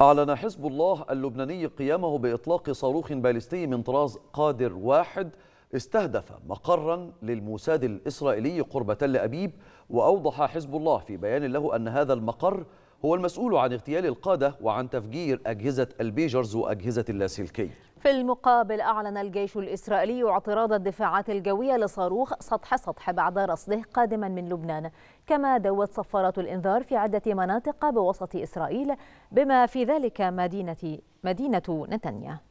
أعلن حزب الله اللبناني قيامه بإطلاق صاروخ باليستي من طراز قادر واحد استهدف مقرا للموساد الإسرائيلي قرب تل أبيب وأوضح حزب الله في بيان له أن هذا المقر هو المسؤول عن اغتيال القادة وعن تفجير أجهزة البيجرز وأجهزة اللاسلكي في المقابل أعلن الجيش الإسرائيلي اعتراض الدفاعات الجوية لصاروخ سطح سطح بعد رصده قادما من لبنان كما دوت صفارات الإنذار في عدة مناطق بوسط إسرائيل بما في ذلك مدينة مدينة نتنياهو